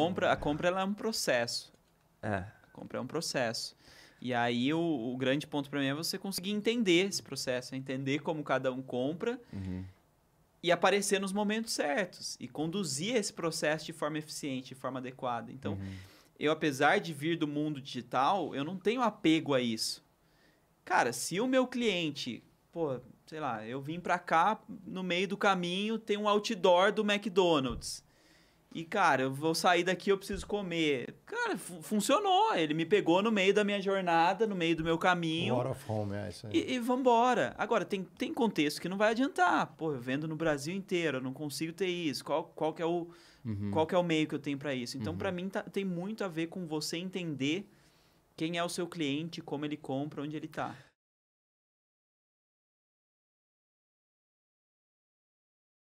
compra, a compra ela é um processo. É. A compra é um processo. E aí o, o grande ponto para mim é você conseguir entender esse processo, é entender como cada um compra uhum. e aparecer nos momentos certos e conduzir esse processo de forma eficiente, de forma adequada. Então, uhum. eu apesar de vir do mundo digital, eu não tenho apego a isso. Cara, se o meu cliente, pô, sei lá, eu vim para cá no meio do caminho, tem um outdoor do McDonald's e, cara, eu vou sair daqui, eu preciso comer. Cara, funcionou. Ele me pegou no meio da minha jornada, no meio do meu caminho. Bora of home, é isso aí. E, e vambora. Agora, tem, tem contexto que não vai adiantar. Pô, eu vendo no Brasil inteiro, eu não consigo ter isso. Qual, qual, que, é o, uhum. qual que é o meio que eu tenho para isso? Então, uhum. para mim, tá, tem muito a ver com você entender quem é o seu cliente, como ele compra, onde ele está.